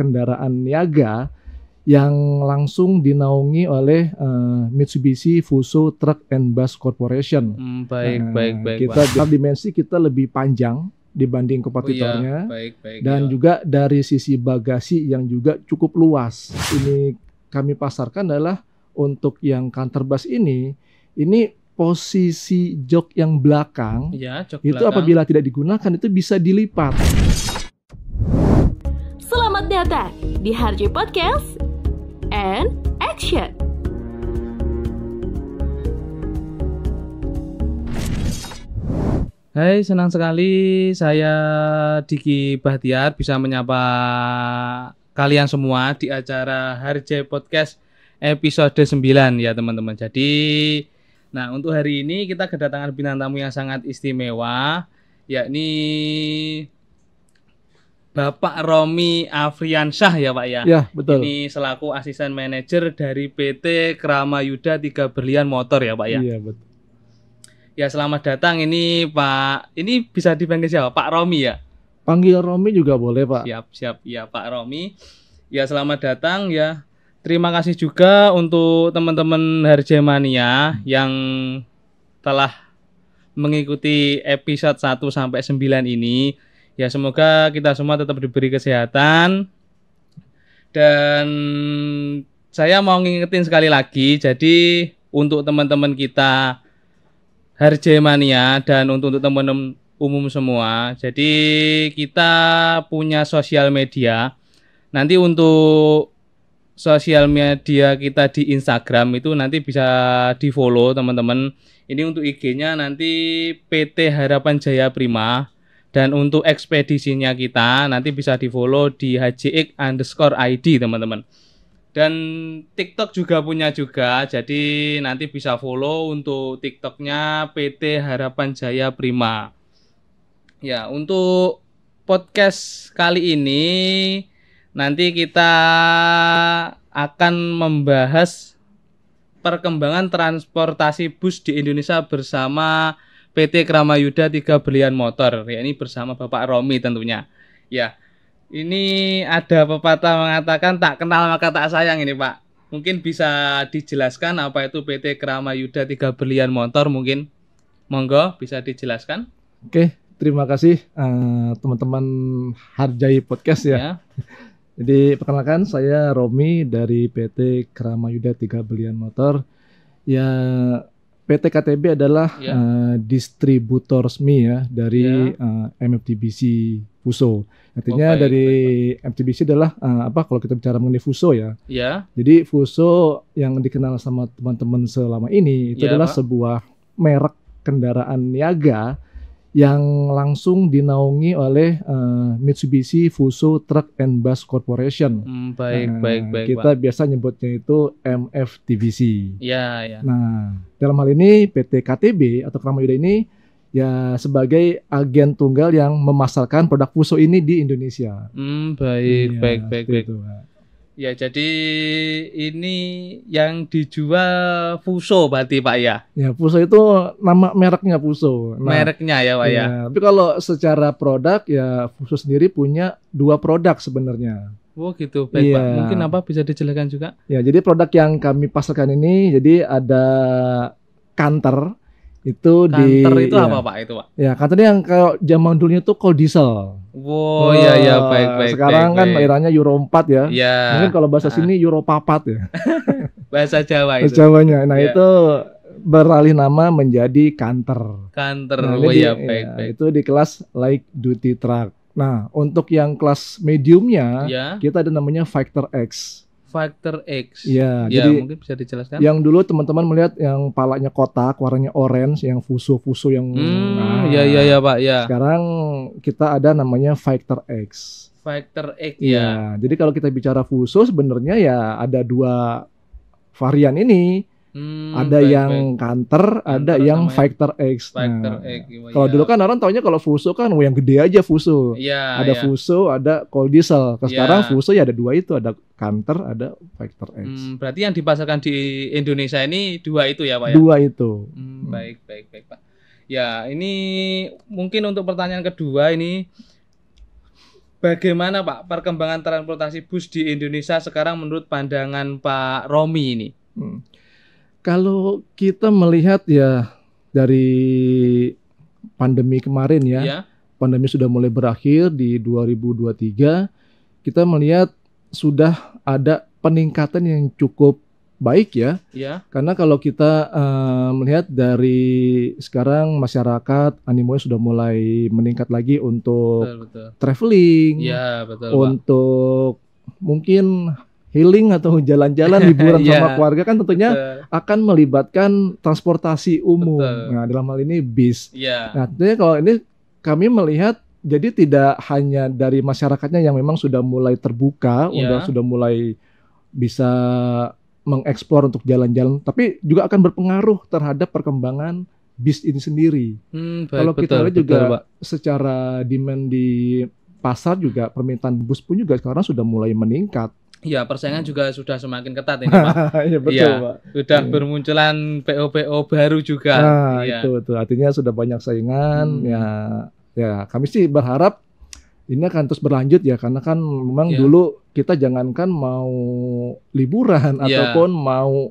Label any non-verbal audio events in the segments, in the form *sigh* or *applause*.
kendaraan niaga yang langsung dinaungi oleh uh, Mitsubishi Fuso Truck and Bus Corporation. Hmm, baik, nah, baik, baik. Kita baik. dimensi kita lebih panjang dibanding kompetitornya oh, iya. baik, baik, dan iya. juga dari sisi bagasi yang juga cukup luas. Ini kami pasarkan adalah untuk yang kantor bus ini, ini posisi jok yang belakang ya, jok itu belakang. apabila tidak digunakan itu bisa dilipat datang di Harjo Podcast and Action. Hai, senang sekali saya Diki Bahtiar bisa menyapa kalian semua di acara Harje Podcast episode 9 ya teman-teman. Jadi nah untuk hari ini kita kedatangan bintang tamu yang sangat istimewa yakni Bapak Romi Afriansyah ya Pak ya. Ya betul. Ini selaku asisten manajer dari PT Krama Yuda Tiga Berlian Motor ya Pak ya. Iya betul. Ya selamat datang ini Pak. Ini bisa dipanggil siapa? Pak Romi ya. Panggil Romi juga boleh Pak. Siap siap ya Pak Romi. Ya selamat datang ya. Terima kasih juga untuk teman-teman Harjemania yang telah mengikuti episode 1 sampai 9 ini ya semoga kita semua tetap diberi kesehatan dan saya mau ngingetin sekali lagi jadi untuk teman-teman kita Harjemania dan untuk teman-teman umum semua jadi kita punya sosial media nanti untuk sosial media kita di Instagram itu nanti bisa di follow teman-teman ini untuk IG-nya nanti PT Harapan Jaya Prima dan untuk ekspedisinya kita nanti bisa di follow di HJX underscore ID teman-teman. Dan TikTok juga punya juga, jadi nanti bisa follow untuk TikToknya PT Harapan Jaya Prima. Ya, untuk podcast kali ini nanti kita akan membahas perkembangan transportasi bus di Indonesia bersama PT Kramayuda Tiga Belian Motor ya ini bersama Bapak Romi tentunya ya ini ada pepatah mengatakan tak kenal maka tak sayang ini Pak mungkin bisa dijelaskan apa itu PT Kramayuda Tiga Belian Motor mungkin monggo bisa dijelaskan oke terima kasih teman eh, teman-teman hargai podcast ya, ya. *laughs* Jadi perkenalkan saya Romi dari PT Kramayuda Tiga Belian Motor. Ya PT KTB adalah yeah. Ya. uh, distributor resmi ya dari yeah. Ya. uh, MFTBC Fuso. Artinya okay, oh, dari baik, MTBC adalah uh, apa kalau kita bicara mengenai Fuso ya. Yeah. Jadi Fuso yang dikenal sama teman-teman selama ini itu yeah, adalah Pak. sebuah merek kendaraan niaga yang langsung dinaungi oleh uh, Mitsubishi Fuso Truck and Bus Corporation. Hmm, baik, nah, baik, baik. Kita Pak. biasa nyebutnya itu MFTBC. Ya, ya. Nah, dalam hal ini PT KTB atau Yuda ini ya sebagai agen tunggal yang memasarkan produk Fuso ini di Indonesia. Hmm, baik, ya, baik, baik, baik. Itu, Ya, jadi ini yang dijual Fuso berarti Pak ya? Ya, Fuso itu nama mereknya Fuso. Nah, mereknya ya Pak ya. ya. Tapi kalau secara produk ya Fuso sendiri punya dua produk sebenarnya. Oh gitu, baik ya. Pak. Iya. Mungkin apa bisa dijelaskan juga? Ya, jadi produk yang kami pasarkan ini jadi ada kanter. Itu kantor di Kantor itu ya. apa Pak itu Pak? Ya, kantornya yang kalau zaman dulunya tuh kol diesel. Wow, oh, ya ya baik baik. Sekarang kan baik, kan airannya Euro 4 ya. Iya. Mungkin kalau bahasa ah. sini Euro 4 ya. *laughs* bahasa Jawa itu. Bahasa Jawanya. Nah, ya. itu beralih nama menjadi kantor. Kantor. Nah, oh, iya, iya, baik, ya, baik. Itu di kelas light duty truck. Nah, untuk yang kelas mediumnya, ya. kita ada namanya Factor X. Factor X. Iya, ya, jadi mungkin bisa dijelaskan. Yang dulu teman-teman melihat yang palanya kotak, warnanya orange, yang fuso-fuso yang hmm, nah, ya ya ya Pak, ya. Sekarang kita ada namanya Factor X. Factor X Iya. ya. Jadi kalau kita bicara fuso sebenarnya ya ada dua varian ini. Hmm, ada baik, yang baik. counter, ada yang fighter X. nah, X. kalau ya. dulu kan orang taunya kalau Fuso kan oh, yang gede aja Fuso. Ya, ada ya. Fuso, ada Cold Diesel. ya. sekarang Fuso ya ada dua itu, ada counter, ada fighter X. Hmm, berarti yang dipasarkan di Indonesia ini dua itu ya, Pak ya? Dua itu. Hmm, hmm. Baik, baik, baik, Pak. Ya, ini mungkin untuk pertanyaan kedua ini bagaimana Pak perkembangan transportasi bus di Indonesia sekarang menurut pandangan Pak Romi ini? Hmm kalau kita melihat ya dari pandemi kemarin ya, ya. pandemi sudah mulai berakhir di 2023, kita melihat sudah ada peningkatan yang cukup baik ya. ya. Karena kalau kita uh, melihat dari sekarang masyarakat animonya sudah mulai meningkat lagi untuk betul, betul. traveling, ya, betul, untuk Pak. mungkin healing atau jalan-jalan *laughs* liburan yeah. sama iya, keluarga kan tentunya Betul. akan melibatkan transportasi umum. Betul. Nah, dalam hal ini bis. Yeah. Nah, tentunya kalau ini kami melihat jadi tidak hanya dari masyarakatnya yang memang sudah mulai terbuka, yeah. Iya. sudah mulai bisa mengeksplor untuk jalan-jalan, tapi juga akan berpengaruh terhadap perkembangan bis ini sendiri. Hmm, baik, kalau kita lihat juga betul, Pak. secara demand di pasar juga permintaan bus pun juga sekarang sudah mulai meningkat Ya persaingan hmm. juga sudah semakin ketat ini *laughs* Pak. Iya, iya betul ya, Pak. Sudah hmm. bermunculan PO-PO baru juga. Nah, ya. itu itu Artinya sudah banyak saingan. Hmm. Ya, ya kami sih berharap ini akan terus berlanjut ya karena kan memang ya. dulu kita jangankan mau liburan ya. ataupun mau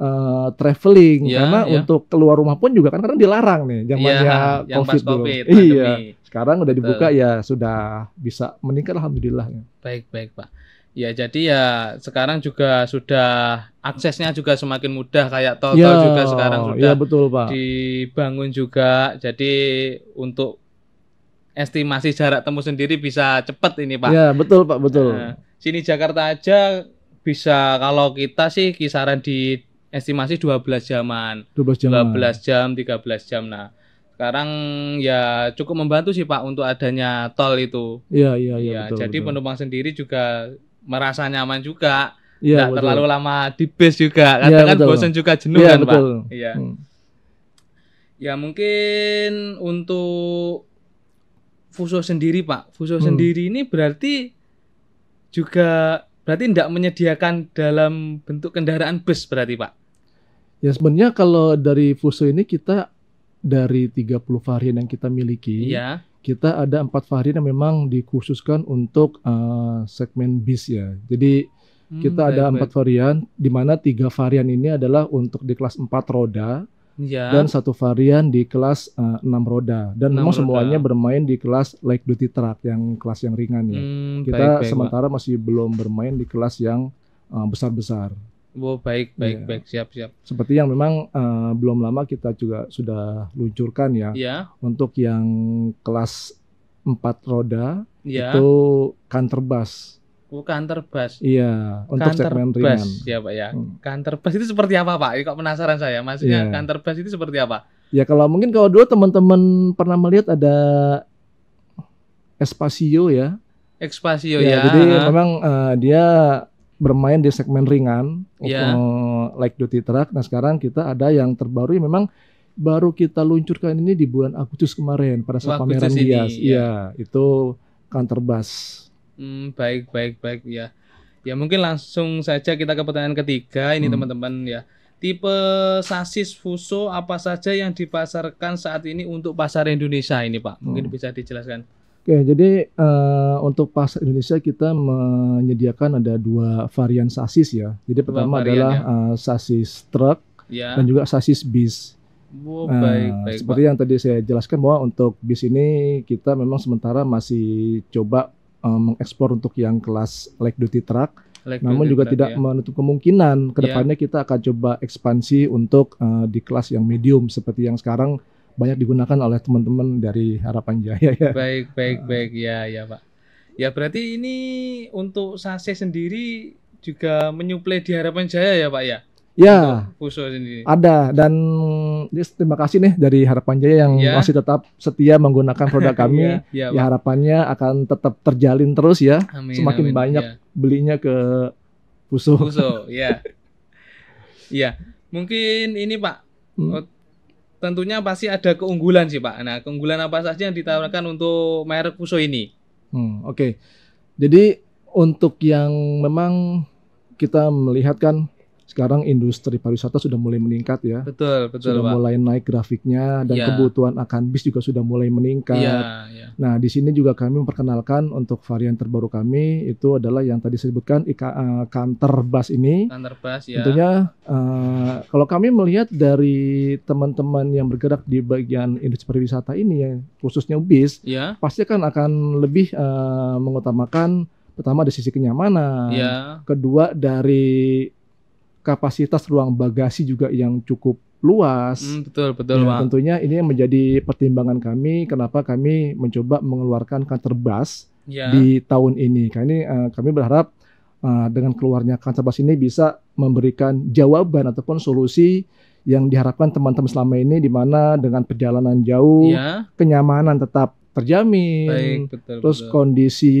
uh, traveling ya, karena ya. untuk keluar rumah pun juga kan kadang dilarang nih zamannya ya, covid, dulu. COVID dulu. Iya. Sekarang udah dibuka Betul. ya sudah bisa meningkat alhamdulillah. Ya. Baik baik Pak. Ya jadi ya sekarang juga sudah aksesnya juga semakin mudah kayak tol-tol ya, juga sekarang iya sudah ya betul, Pak. dibangun juga. Jadi untuk estimasi jarak temu sendiri bisa cepat ini Pak. Ya betul Pak betul. Nah, sini Jakarta aja bisa kalau kita sih kisaran di estimasi 12 jaman. 12 jam. 12 jam, 13 jam. Nah, sekarang ya cukup membantu sih Pak untuk adanya tol itu. Iya, iya, iya. Ya, jadi betul. penumpang sendiri juga merasa nyaman juga. ya, Nggak terlalu lama di base juga. Iya, Kadang ya, kan bosan juga jenuh ya, kan, betul. Pak. Iya. Hmm. Ya mungkin untuk Fuso sendiri, Pak. Fuso hmm. sendiri ini berarti juga berarti tidak menyediakan dalam bentuk kendaraan bus berarti, Pak. Ya sebenarnya kalau dari Fuso ini kita dari 30 varian yang kita miliki, iya kita ada empat varian yang memang dikhususkan untuk uh, segmen bis ya. Jadi hmm, kita baik, ada empat varian, di mana tiga varian ini adalah untuk di kelas empat roda ya. dan satu varian di kelas uh, enam roda. Dan memang semuanya bermain di kelas light duty truck yang kelas yang ringan ya. Hmm, kita baik, baik, sementara baik. masih belum bermain di kelas yang eh, besar-besar. Uh, besar -besar. Oh baik baik ya. baik siap siap. Seperti yang memang uh, belum lama kita juga sudah luncurkan ya. Ya. Untuk yang kelas empat roda ya. itu kanter bus. Oh, kanter bus. Iya, untuk kanter segmen bus, ya Pak ya. Hmm. Kanter bus itu seperti apa Pak? Kok penasaran saya. Maksudnya yeah. kanter bus itu seperti apa? Ya kalau mungkin kalau dulu teman-teman pernah melihat ada Espacio ya. Ekspasio ya. ya. Jadi memang uh, dia bermain di segmen ringan yeah. Iya. uh, like duty truck. Nah sekarang kita ada yang terbaru yang memang baru kita luncurkan ini di bulan Agustus kemarin pada saat oh, pameran bias. ya. Iya, ya, itu kantor bus. Hmm, baik baik baik ya. Ya mungkin langsung saja kita ke pertanyaan ketiga ini hmm. teman-teman hmm. ya. Tipe sasis fuso apa saja yang dipasarkan saat ini untuk pasar Indonesia ini Pak? Mungkin hmm. bisa dijelaskan. Oke, jadi uh, untuk pasar Indonesia kita menyediakan ada dua varian sasis ya. Jadi dua pertama adalah ya. uh, sasis truk ya. dan juga sasis bis. Oh, baik, baik, baik, seperti Pak. yang tadi saya jelaskan bahwa untuk bis ini kita memang sementara masih coba uh, eh, mengekspor untuk yang kelas light duty truck. Like namun juga tidak ya. menutup kemungkinan kedepannya ya. yeah. kita akan coba ekspansi untuk uh, di kelas yang medium seperti yang sekarang banyak digunakan oleh teman-teman dari Harapan Jaya ya. Baik, baik, ah. baik. Ya, ya, Pak. Ya, berarti ini untuk sase sendiri juga menyuplai di Harapan Jaya ya, Pak ya? Ya, ada dan terima kasih nih dari Harapan Jaya yang ya. masih tetap setia menggunakan produk *laughs* kami. ya, ya, ya harapannya akan tetap terjalin terus ya, amin, semakin amin, banyak ya. belinya ke Puso. Puso, ya, *laughs* ya. Mungkin ini Pak, hmm tentunya pasti ada keunggulan sih Pak. Nah, keunggulan apa saja yang ditawarkan hmm. untuk merek Fuso ini? Hmm, oke. Okay. Jadi untuk yang memang kita melihatkan sekarang industri pariwisata sudah mulai meningkat ya. Betul, betul. Sudah Pak. mulai naik grafiknya dan yeah. kebutuhan akan bis juga sudah mulai meningkat. Yeah, yeah. Nah, di sini juga kami memperkenalkan untuk varian terbaru kami itu adalah yang tadi saya sebutkan IKA uh, eh, Kanter Bus ini. Kanter Bus ya. Tentunya uh, kalau kami melihat dari teman-teman yang bergerak di bagian industri pariwisata ini ya, khususnya bis, yeah. pasti kan akan lebih uh, mengutamakan pertama dari sisi kenyamanan, yeah. kedua dari kapasitas ruang bagasi juga yang cukup luas. Mm, betul, betul, ya, Tentunya ini yang menjadi pertimbangan kami kenapa kami mencoba mengeluarkan kantor bus yeah. di tahun ini. Karena ini uh, kami berharap uh, dengan keluarnya kantor bus ini bisa memberikan jawaban ataupun solusi yang diharapkan teman-teman selama ini di mana dengan perjalanan jauh, yeah. kenyamanan tetap terjamin. Baik, betul, terus betul. kondisi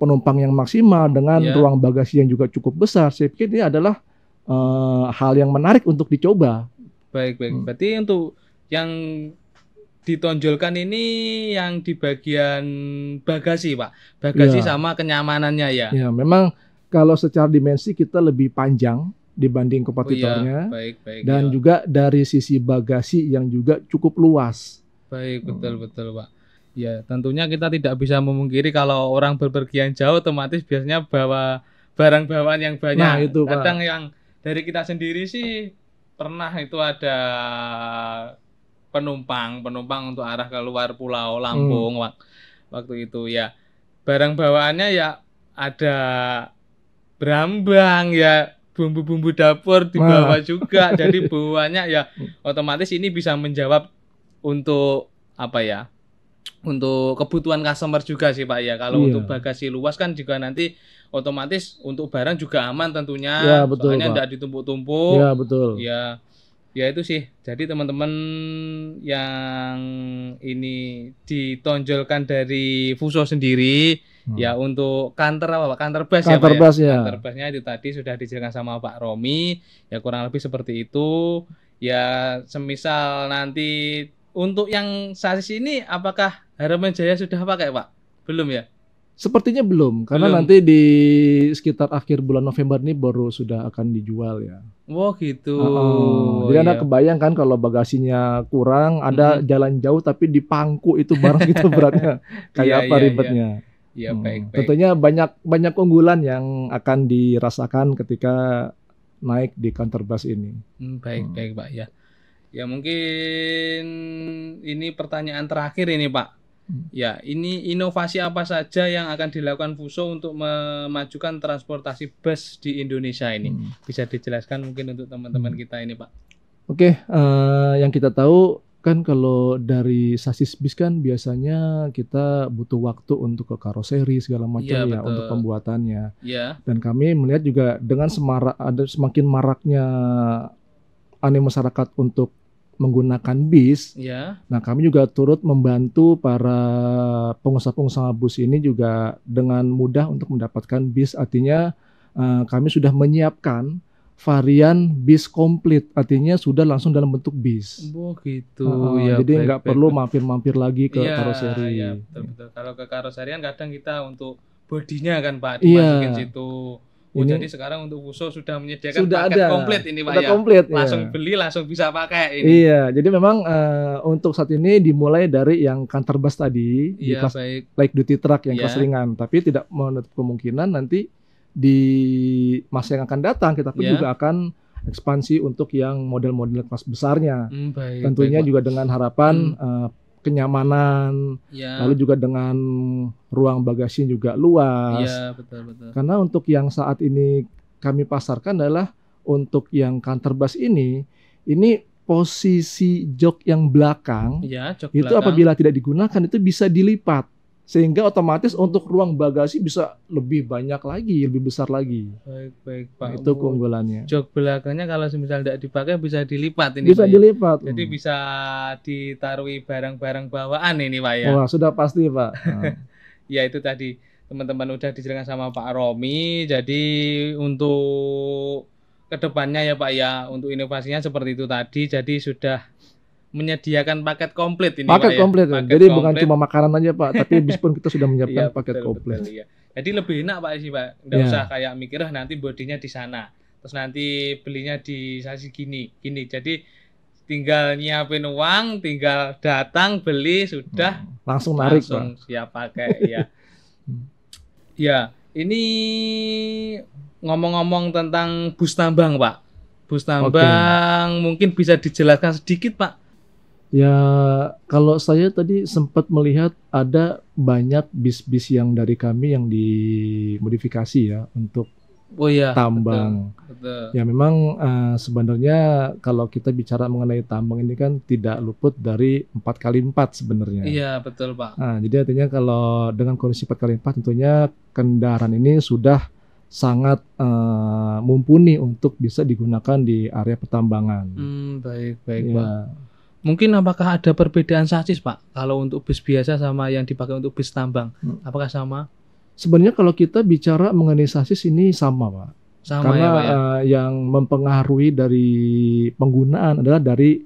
penumpang yang maksimal dengan yeah. ruang bagasi yang juga cukup besar. Saya pikir ini adalah uh, hal yang menarik untuk dicoba. Baik, baik. Hmm. Berarti untuk yang ditonjolkan ini yang di bagian bagasi, Pak. Bagasi yeah. sama kenyamanannya ya. Ya, memang kalau secara dimensi kita lebih panjang dibanding kompetitornya. Oh, iya. baik, baik, dan ya. juga dari sisi bagasi yang juga cukup luas. Baik, betul hmm. betul, Pak. Ya, tentunya kita tidak bisa memungkiri kalau orang berpergian jauh otomatis biasanya bawa barang bawaan yang banyak. Nah, itu, Pak. yang dari kita sendiri sih pernah itu ada penumpang, penumpang untuk arah ke luar pulau Lampung hmm. waktu itu ya. Barang bawaannya ya ada berambang ya bumbu-bumbu dapur dibawa nah. juga. Jadi *laughs* buahnya ya hmm. otomatis ini bisa menjawab untuk apa ya untuk kebutuhan customer juga sih Pak ya. Kalau iya. untuk bagasi luas kan juga nanti otomatis untuk barang juga aman tentunya. Ya, betul, Soalnya tidak ditumpuk-tumpuk. Ya betul. Ya ya itu sih. Jadi teman-teman yang ini ditonjolkan dari Fuso sendiri hmm. ya untuk kantor apa Pak? Kantor ya, ya? bus ya Kanter Bus, ya. Kantor busnya itu tadi sudah dijelaskan sama Pak Romi ya kurang lebih seperti itu. Ya semisal nanti untuk yang sasis ini apakah Harapan Jaya sudah pakai, Pak? Belum ya? Sepertinya belum, karena belum. nanti di sekitar akhir bulan November ini baru sudah akan dijual ya. Oh gitu. oh, jadi iya. anda kebayang kan kalau bagasinya kurang, ada hmm jalan jauh tapi dipangku itu barang gitu beratnya, *laughs* iya, kayak iya, apa iya, ribetnya. Iya, iya hmm. baik, baik. Tentunya banyak banyak keunggulan yang akan dirasakan ketika naik di kantor bus ini. Hmm, baik hmm. baik pak ya. Ya mungkin ini pertanyaan terakhir ini Pak. Hmm. Ya, ini inovasi apa saja yang akan dilakukan Fuso untuk memajukan transportasi bus di Indonesia ini? Hmm. Bisa dijelaskan mungkin untuk teman-teman hmm. kita ini, Pak. Oke, uh, yang kita tahu kan kalau dari sasis bis kan biasanya kita butuh waktu untuk ke karoseri segala macam iya, ya, ya untuk pembuatannya. Ya. Dan kami melihat juga dengan semarak ada semakin maraknya animo masyarakat untuk menggunakan bis. Ya. Nah, kami juga turut membantu para pengusaha-pengusaha bus ini juga dengan mudah untuk mendapatkan bis. Artinya uh, kami sudah menyiapkan varian bis komplit artinya sudah langsung dalam bentuk bis. Oh gitu. Uh, ya, jadi nggak perlu mampir-mampir lagi ke ya, karoseri. Ya, betul, betul. Kalau ke karoserian kadang kita untuk bodinya kan Pak iya. dimasukin ya. situ Oh, ini, jadi sekarang untuk Wuso sudah menyediakan sudah paket ada. komplit ini Pak sudah ya. Komplit, ya. langsung iya. beli langsung bisa pakai ini. Iya, jadi memang uh, untuk saat ini dimulai dari yang kantor bus tadi iya, di kelas baik. light duty truck yang iya. kelas ringan, tapi tidak menutup kemungkinan nanti di masa yang akan datang kita pun iya. juga akan ekspansi untuk yang model-model kelas besarnya. mm, baik, Tentunya baik, juga dengan harapan mm. uh, kenyamanan, ya. lalu juga dengan ruang bagasi juga luas. Ya, betul, betul. Karena untuk yang saat ini kami pasarkan adalah untuk yang kantor bus ini, ini posisi jok yang belakang ya, jok itu belakang. apabila tidak digunakan itu bisa dilipat sehingga otomatis untuk ruang bagasi bisa lebih banyak lagi, lebih besar lagi. Baik, baik Pak. Itu keunggulannya. Jok belakangnya kalau misalnya tidak dipakai bisa dilipat ini. Bisa Pak, ya? dilipat. Ya? Jadi hmm. bisa ditaruhi barang-barang bawaan ini Pak ya. Wah, sudah pasti Pak. *laughs* Nah. ya itu tadi teman-teman udah dijelaskan sama Pak Romi. Jadi untuk kedepannya ya Pak ya untuk inovasinya seperti itu tadi. Jadi sudah menyediakan paket komplit ini paket Pak, ya? komplit. Ya? Paket Jadi komplit. bukan cuma makanan aja Pak, tapi bis pun kita sudah menyiapkan iya, paket betul, komplit. Betul, iya. Jadi lebih enak Pak sih Pak, nggak yeah. usah kayak mikir ah, nanti bodinya di sana, terus nanti belinya di sasi gini, gini. Jadi tinggal nyiapin uang, tinggal datang beli sudah hmm. langsung narik langsung Pak. siap pakai ya. *laughs* ya, ini ngomong-ngomong tentang bus tambang Pak. Bus tambang okay. mungkin bisa dijelaskan sedikit Pak Ya, kalau saya tadi sempat melihat ada banyak bis-bis yang dari kami yang dimodifikasi ya untuk oh, iya. tambang. Betul, betul. Ya memang uh, sebenarnya kalau kita bicara mengenai tambang ini kan tidak luput dari empat kali empat sebenarnya. Iya betul pak. Nah, jadi artinya kalau dengan kondisi empat kali empat tentunya kendaraan ini sudah sangat uh, mumpuni untuk bisa digunakan di area pertambangan. Hmm, baik baik ya. pak. Mungkin apakah ada perbedaan sasis Pak kalau untuk bis biasa sama yang dipakai untuk bis tambang? Hmm. Apakah sama? Sebenarnya kalau kita bicara mengenai sasis ini sama Pak. Sama Karena ya, Pak, ya? Uh, yang mempengaruhi dari penggunaan adalah dari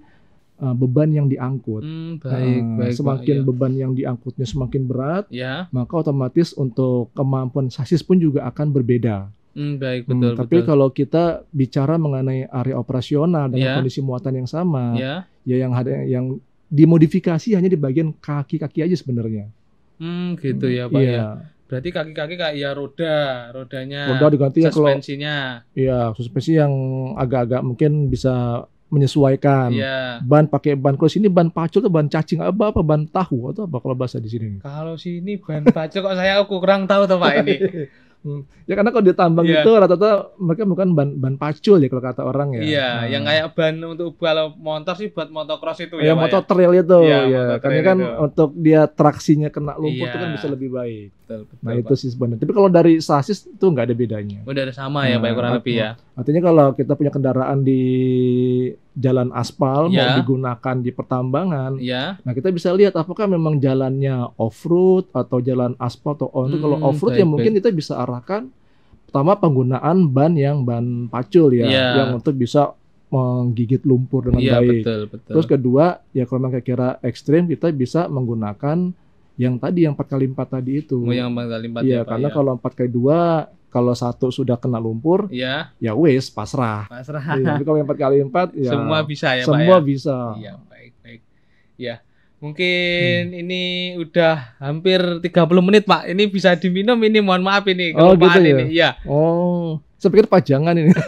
uh, beban yang diangkut. Hmm, baik, uh, baik, semakin Pak, iya. beban yang diangkutnya semakin berat, ya. maka otomatis untuk kemampuan sasis pun juga akan berbeda. Mm, baik hmm, betul. Hmm, tapi kalau kita bicara mengenai area operasional dengan yeah. kondisi muatan yang sama, yeah. ya yang ada yang dimodifikasi hanya di bagian kaki-kaki aja sebenarnya. Hmm, gitu ya pak yeah. ya. Berarti kaki-kaki kayak ya roda, rodanya. Roda diganti ya Suspensinya. Iya, suspensi yang agak-agak mungkin bisa menyesuaikan. Yeah. Ban pakai ban kalau sini ban pacul atau ban cacing apa apa ban tahu atau apa kalau bahasa di sini. Kalau sini ban pacul kok saya aku kurang tahu tuh Pak ini. *laughs* Hmm. Ya karena kalau ditambang yeah. itu rata-rata mereka bukan ban ban pacul ya kalau kata orang ya. Iya, yeah, hmm. yang kayak ban untuk kalau motor sih buat motocross itu iya, ya. Ya motor trail itu ya. ya. Karena kan untuk dia traksinya kena lumpur yeah. itu kan iya. bisa lebih baik betul, betul, nah itu sih sebenarnya. Tapi kalau dari sasis itu nggak ada bedanya. Udah ada sama nah, ya, Pak nah, kurang lebih ya. Artinya kalau kita punya kendaraan di jalan aspal ya. mau digunakan di pertambangan, ya. nah kita bisa lihat apakah memang jalannya off road atau jalan aspal atau on Hmm, kalau off road ya mungkin kita bisa arahkan pertama penggunaan ban yang ban pacul ya, ya. yang untuk bisa menggigit lumpur dengan ya, baik. Betul, betul. Terus kedua, ya kalau memang kira ekstrim kita bisa menggunakan yang tadi yang empat kali empat tadi itu. Mau oh, yang empat kali empat iya, ya, ya karena ya. kalau empat kali dua, kalau satu sudah kena lumpur, iya. ya, ya wes pasrah. Pasrah. Ya, tapi kalau empat kali empat, ya semua bisa ya, semua Pak. Semua ya? bisa. Iya, baik, baik. Ya, mungkin hmm. ini udah hampir 30 menit, Pak. Ini bisa diminum ini, mohon maaf ini. Oh, gitu ya? ini. Iya. Oh. Saya pikir pajangan ini. *laughs*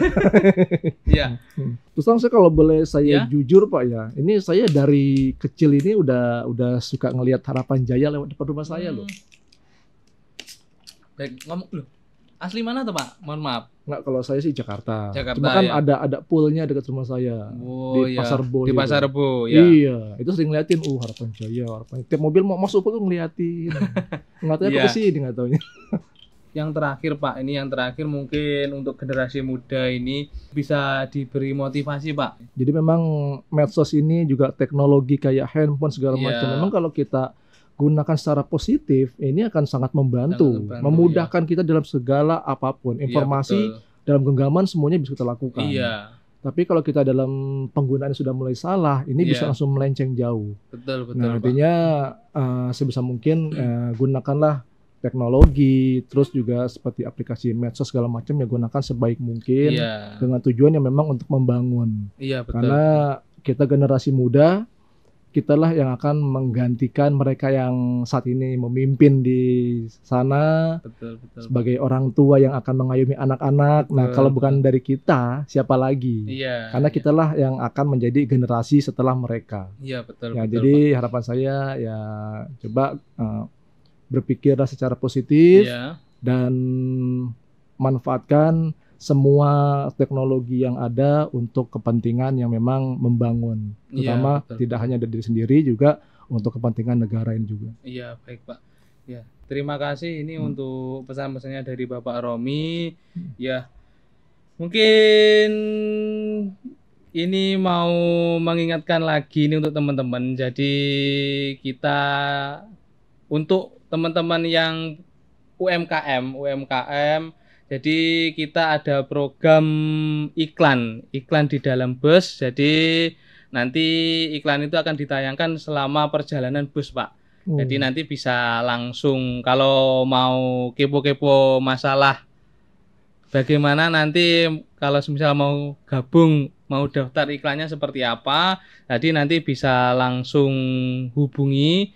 Iya. Hmm. Terus saya kalau boleh saya ya? jujur Pak ya, ini saya dari kecil ini udah udah suka ngelihat harapan jaya lewat depan rumah saya hmm. loh. Baik, ngomong loh. Asli mana tuh Pak? Mohon maaf. Enggak, kalau saya sih Jakarta. Jakarta Cuma kan ya. ada ada poolnya dekat rumah saya. Oh, di iya. Pasar Bo. Di ya, Pasar Bo, ya. Iya, itu sering ngeliatin, uh harapan jaya, harapan. Tiap mobil mau masuk pun ngeliatin. Ngatanya apa sih sini enggak yang terakhir Pak, ini yang terakhir mungkin untuk generasi muda ini bisa diberi motivasi Pak. Jadi memang medsos ini juga teknologi kayak handphone segala yeah. macam. Memang kalau kita gunakan secara positif, ini akan sangat membantu, sangat membantu iya. memudahkan ya. kita dalam segala apapun. Iya, Informasi ya, dalam genggaman semuanya bisa kita lakukan. Iya. Tapi kalau kita dalam penggunaan sudah mulai salah, ini yeah. bisa iya. langsung melenceng jauh. Betul, betul. Nah, artinya uh, sebisa mungkin uh, *clears throat* gunakanlah teknologi, terus juga seperti aplikasi medsos segala macam yang gunakan sebaik mungkin yeah. dengan tujuan yang memang untuk membangun. yeah, betul. Karena kita generasi muda, kita lah yang akan menggantikan mereka yang saat ini memimpin di sana betul, betul. sebagai orang tua yang akan mengayomi anak-anak. Nah, kalau bukan dari kita, siapa lagi? Iya. Karena iya. kita lah yang akan menjadi generasi setelah mereka. Iya, betul. Ya, betul, jadi betul. harapan saya ya coba uh, berpikirlah secara positif yeah. dan manfaatkan semua teknologi yang ada untuk kepentingan yang memang membangun, iya, terutama yeah, tidak hanya dari diri sendiri juga untuk kepentingan negara ini juga. Iya yeah, baik pak. Ya terima kasih ini hmm. untuk pesan-pesannya dari Bapak Romi. Hmm. Ya mungkin ini mau mengingatkan lagi ini untuk teman-teman. Jadi kita untuk teman-teman yang UMKM, UMKM. Jadi kita ada program iklan, iklan di dalam bus. Jadi nanti iklan itu akan ditayangkan selama perjalanan bus, Pak. Hmm. Jadi nanti bisa langsung kalau mau kepo-kepo masalah bagaimana nanti kalau misal mau gabung mau daftar iklannya seperti apa. Jadi nanti bisa langsung hubungi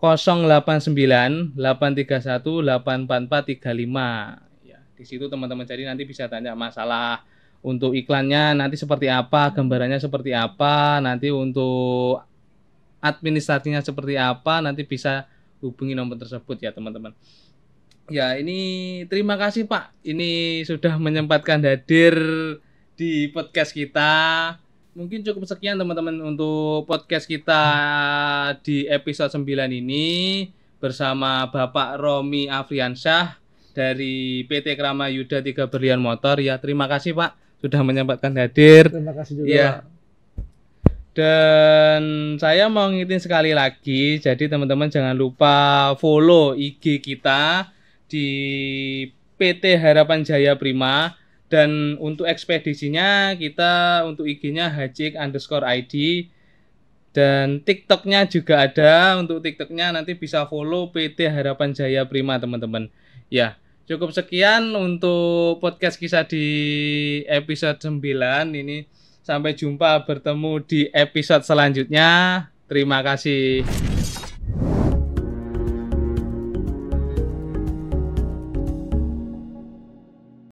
089 831 844 35 ya di situ teman-teman jadi nanti bisa tanya masalah untuk iklannya nanti seperti apa gambarannya seperti apa nanti untuk administrasinya seperti apa nanti bisa hubungi nomor tersebut ya teman-teman ya ini terima kasih Pak ini sudah menyempatkan hadir di podcast kita mungkin cukup sekian teman-teman untuk podcast kita di episode 9 ini bersama Bapak Romi Afriansyah dari PT Krama Yuda 3 Berlian Motor. Ya, terima kasih Pak sudah menyempatkan hadir. Terima kasih juga. Ya. Dan saya mau ngitin sekali lagi, jadi teman-teman jangan lupa follow IG kita di PT Harapan Jaya Prima dan untuk ekspedisinya kita untuk IG-nya hajik underscore ID dan TikToknya juga ada untuk TikToknya nanti bisa follow PT Harapan Jaya Prima teman-teman. Ya cukup sekian untuk podcast kisah di episode 9 ini. Sampai jumpa bertemu di episode selanjutnya. Terima kasih.